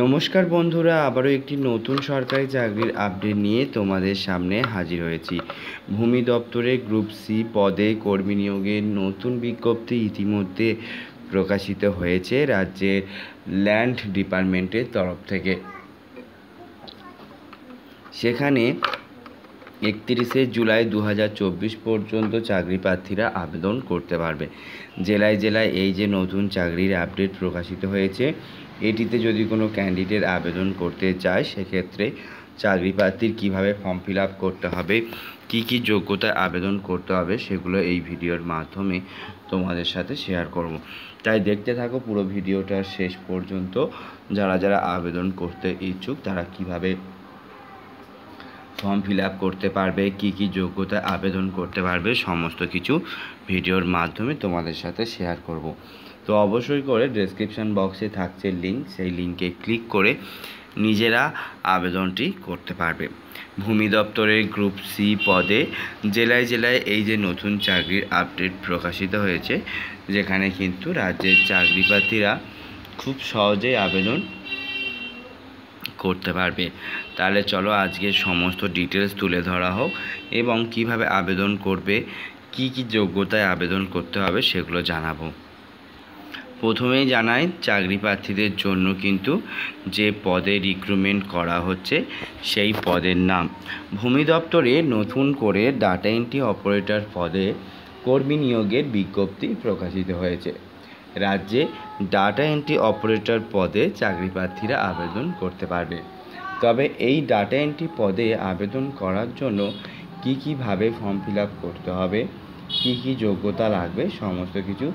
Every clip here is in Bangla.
নমস্কার বন্ধুরা আবারও একটি নতুন সরকারি চাকরির আপডেট নিয়ে তোমাদের সামনে হাজির হয়েছি ভূমি দপ্তরে গ্রুপ সি পদে কর্মী নিয়োগের নতুন বিজ্ঞপ্তি ইতিমধ্যে প্রকাশিত হয়েছে রাজ্যের ল্যান্ড ডিপার্টমেন্টের তরফ থেকে সেখানে একত্রিশে জুলাই দু পর্যন্ত চাকরি প্রার্থীরা আবেদন করতে পারবে জেলায় জেলায় এই যে নতুন চাকরির আপডেট প্রকাশিত হয়েছে এটিতে যদি কোনো ক্যান্ডিডেট আবেদন করতে চায় সেক্ষেত্রে চাকরি প্রার্থীর কীভাবে ফর্ম ফিল করতে হবে কি কি যোগ্যতায় আবেদন করতে হবে সেগুলো এই ভিডিওর মাধ্যমে তোমাদের সাথে শেয়ার করব। তাই দেখতে থাকো পুরো ভিডিওটা শেষ পর্যন্ত যারা যারা আবেদন করতে ইচ্ছুক তারা কিভাবে ফর্ম ফিল আপ করতে পারবে কি কি যোগ্যতা আবেদন করতে পারবে সমস্ত কিছু ভিডিওর মাধ্যমে তোমাদের সাথে শেয়ার করব তো অবশ্যই করে ডেসক্রিপশান বক্সে থাকছে লিঙ্ক সেই লিঙ্কে ক্লিক করে নিজেরা আবেদনটি করতে পারবে ভূমি দপ্তরের গ্রুপ সি পদে জেলায় জেলায় এই যে নতুন চাকরির আপডেট প্রকাশিত হয়েছে যেখানে কিন্তু রাজ্যের চাকরি প্রার্থীরা খুব সহজেই আবেদন করতে পারবে তাহলে চলো আজকে সমস্ত ডিটেলস তুলে ধরা হোক এবং কিভাবে আবেদন করবে কি কি যোগ্যতায় আবেদন করতে হবে সেগুলো জানাবো প্রথমেই জানাই চাকরি প্রার্থীদের জন্য কিন্তু যে পদে রিক্রুটমেন্ট করা হচ্ছে সেই পদের নাম ভূমি দপ্তরে নতুন করে ডাটা এন্ট্রি অপারেটর পদে কর্মী নিয়োগের বিজ্ঞপ্তি প্রকাশিত হয়েছে রাজ্যে ডাটা এন্ট্রি অপারেটর পদে চাকরি প্রার্থীরা আবেদন করতে পারবে তবে এই ডাটা এন্ট্রি পদে আবেদন করার জন্য কি কিভাবে ফর্ম ফিল করতে হবে কি কি যোগ্যতা লাগবে সমস্ত কিছু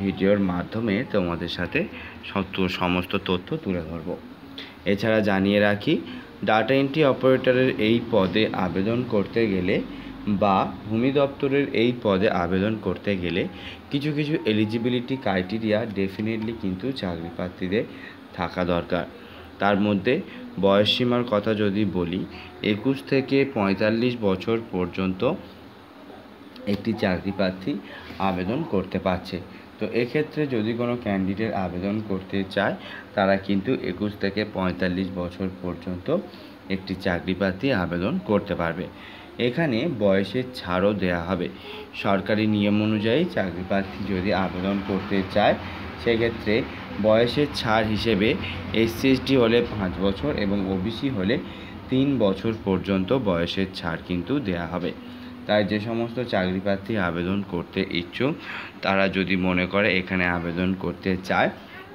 ভিডিওর মাধ্যমে তোমাদের সাথে সমস্ত তথ্য তুলে ধরব এছাড়া জানিয়ে রাখি ডাটা এন্ট্রি অপারেটরের এই পদে আবেদন করতে গেলে বা ভূমি দপ্তরের এই পদে আবেদন করতে গেলে কিছু কিছু এলিজিবিলিটি ক্রাইটেরিয়া ডেফিনেটলি কিন্তু চাকরি প্রার্থীদের থাকা দরকার তার মধ্যে বয়সসীমার কথা যদি বলি একুশ থেকে পঁয়তাল্লিশ বছর পর্যন্ত একটি চাকরি প্রার্থী আবেদন করতে পারছে তো এক্ষেত্রে যদি কোনো ক্যান্ডিডেট আবেদন করতে চায় তারা কিন্তু একুশ থেকে পঁয়তাল্লিশ বছর পর্যন্ত একটি চাকরি প্রার্থী আবেদন করতে পারবে এখানে বয়সের ছাড়ও দেয়া হবে সরকারি নিয়ম অনুযায়ী চাকরি প্রার্থী যদি আবেদন করতে চায় সেক্ষেত্রে বয়সের ছাড় হিসেবে এসসিএসটি হলে পাঁচ বছর এবং ওবিসি হলে তিন বছর পর্যন্ত বয়সের ছাড় কিন্তু দেয়া হবে তাই যে সমস্ত চাকরি প্রার্থী আবেদন করতে ইচ্ছুক তারা যদি মনে করে এখানে আবেদন করতে চায়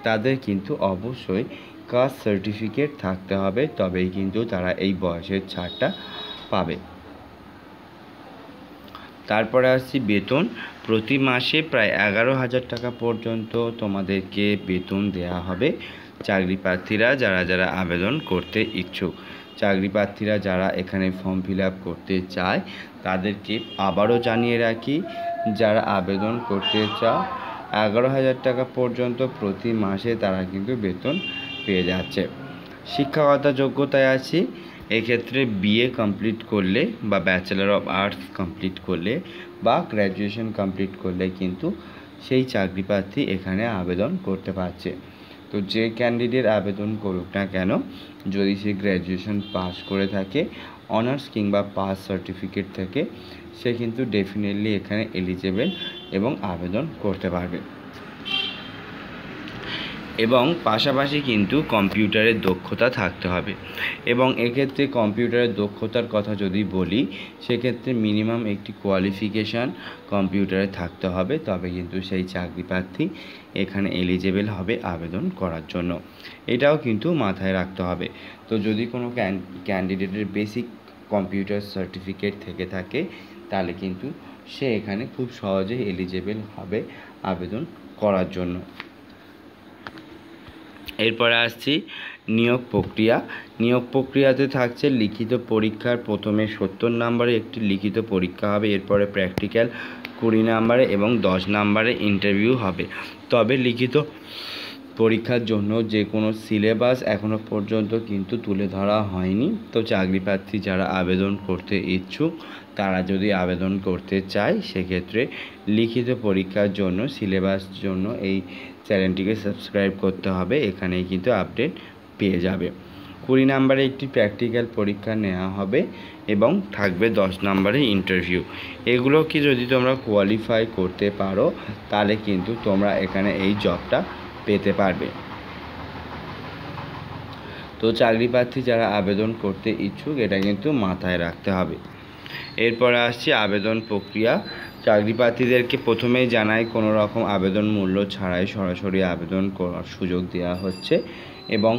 তাদের কিন্তু অবশ্যই কাস্ট সার্টিফিকেট থাকতে হবে তবেই কিন্তু তারা এই বয়সের ছাড়টা পাবে তারপরে আসছি বেতন প্রতি মাসে প্রায় এগারো হাজার টাকা পর্যন্ত তোমাদেরকে বেতন দেয়া হবে চাকরি প্রার্থীরা যারা যারা আবেদন করতে ইচ্ছুক চাকরি প্রার্থীরা যারা এখানে ফর্ম ফিল করতে চায় তাদেরকে আবারও জানিয়ে রাখি যারা আবেদন করতে চায় এগারো হাজার টাকা পর্যন্ত প্রতি মাসে তারা কিন্তু বেতন পেয়ে যাচ্ছে শিক্ষাগত যোগ্যতায় আছি এক্ষেত্রে বিএ কমপ্লিট করলে বা ব্যাচেলার অফ আর্টস কমপ্লিট করলে বা গ্র্যাজুয়েশন কমপ্লিট করলে কিন্তু সেই চাকরি প্রার্থী এখানে আবেদন করতে পারছে তো যে ক্যান্ডিডেট আবেদন করুক না কেন যদি সে গ্র্যাজুয়েশন পাস করে থাকে অনার্স কিংবা পাস সার্টিফিকেট থাকে সে কিন্তু ডেফিনেটলি এখানে এলিজেবেল এবং আবেদন করতে পারবে এবং পাশাপাশি কিন্তু কম্পিউটারের দক্ষতা থাকতে হবে এবং এক্ষেত্রে কম্পিউটারের দক্ষতার কথা যদি বলি সেক্ষেত্রে মিনিমাম একটি কোয়ালিফিকেশান কম্পিউটারে থাকতে হবে তবে কিন্তু সেই চাকরি প্রার্থী এখানে এলিজেবেল হবে আবেদন করার জন্য এটাও কিন্তু মাথায় রাখতে হবে তো যদি কোনো ক্যান্ডিডেটের বেসিক কম্পিউটার সার্টিফিকেট থেকে থাকে তাহলে কিন্তু সে এখানে খুব সহজেই এলিজেবেল হবে আবেদন করার জন্য এরপরে আসছি নিয়োগ প্রক্রিয়া নিয়োগ প্রক্রিয়াতে থাকছে লিখিত পরীক্ষার প্রথমে সত্তর নম্বরে একটি লিখিত পরীক্ষা হবে এরপরে প্র্যাকটিক্যাল কুড়ি নম্বরে এবং দশ নম্বরে ইন্টারভিউ হবে তবে লিখিত পরীক্ষার জন্য যে কোনো সিলেবাস এখনও পর্যন্ত কিন্তু তুলে ধরা হয়নি তো চাকরি প্রার্থী যারা আবেদন করতে ইচ্ছুক তারা যদি আবেদন করতে চায় সেক্ষেত্রে লিখিত পরীক্ষার জন্য সিলেবাস জন্য এই চ্যানেলটিকে সাবস্ক্রাইব করতে হবে এখানেই কিন্তু আপডেট পেয়ে যাবে কুড়ি নাম্বারে একটি প্র্যাকটিক্যাল পরীক্ষা নেওয়া হবে এবং থাকবে দশ নাম্বারে ইন্টারভিউ এগুলো কি যদি তোমরা কোয়ালিফাই করতে পারো তাহলে কিন্তু তোমরা এখানে এই জবটা পেতে পারবে তো চাকরি প্রার্থী যারা আবেদন করতে ইচ্ছুক এটা কিন্তু মাথায় রাখতে হবে এরপরে আসছে আবেদন প্রক্রিয়া চাকরি প্রার্থীদেরকে প্রথমেই জানাই কোনো রকম আবেদন মূল্য ছাড়াই সরাসরি আবেদন করার সুযোগ দেওয়া হচ্ছে এবং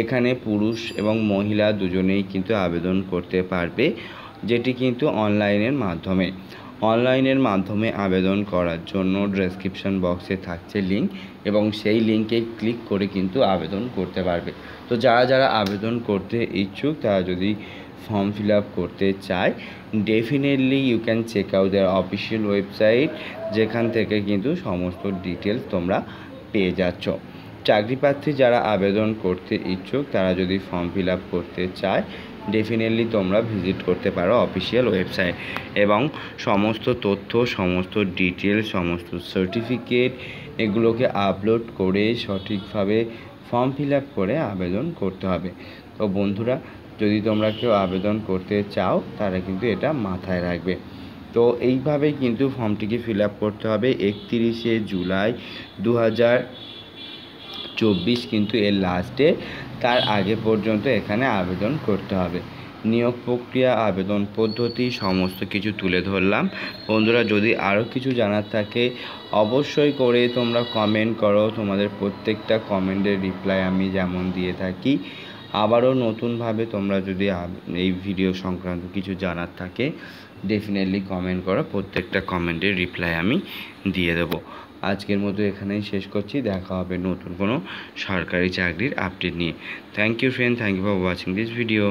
এখানে পুরুষ এবং মহিলা দুজনেই কিন্তু আবেদন করতে পারবে যেটি কিন্তু অনলাইনের মাধ্যমে অনলাইনের মাধ্যমে আবেদন করার জন্য ডেসক্রিপশন বক্সে থাকছে লিঙ্ক এবং সেই লিঙ্কে ক্লিক করে কিন্তু আবেদন করতে পারবে তো যারা যারা আবেদন করতে ইচ্ছুক তারা যদি ফর্ম ফিল আপ করতে চাই definitely you can check out their official website যেখান থেকে কিন্তু সমস্ত ডিটেলস তোমরা পেয়ে যাচ্ছ চাকরি প্রার্থী যারা আবেদন করতে ইচ্ছুক তারা যদি ফর্ম ফিল আপ করতে চায় ডেফিনেটলি তোমরা ভিজিট করতে পারো অফিসিয়াল ওয়েবসাইট এবং সমস্ত তথ্য সমস্ত ডিটেল সমস্ত সার্টিফিকেট এগুলোকে আপলোড করে সঠিকভাবে ফর্ম ফিল আপ করে আবেদন করতে হবে তো বন্ধুরা যদি তোমরা কেউ আবেদন করতে চাও তারা কিন্তু এটা মাথায় রাখবে তো এইভাবেই কিন্তু ফর্মটিকে ফিল আপ করতে হবে একত্রিশে জুলাই দু চব্বিশ কিন্তু এর লাস্টে তার আগে পর্যন্ত এখানে আবেদন করতে হবে নিয়োগ প্রক্রিয়া আবেদন পদ্ধতি সমস্ত কিছু তুলে ধরলাম বন্ধুরা যদি আরও কিছু জানার থাকে অবশ্যই করে তোমরা কমেন্ট করো তোমাদের প্রত্যেকটা কমেন্টের রিপ্লাই আমি যেমন দিয়ে থাকি আবারও নতুনভাবে তোমরা যদি এই ভিডিও সংক্রান্ত কিছু জানার থাকে ডেফিনেটলি কমেন্ট করো প্রত্যেকটা কমেন্টের রিপ্লাই আমি দিয়ে দেব আজকের মতো এখানেই শেষ করছি দেখা হবে নতুন কোনো সরকারি চাকরির আপডেট নিয়ে thank you friend thank you for watching this video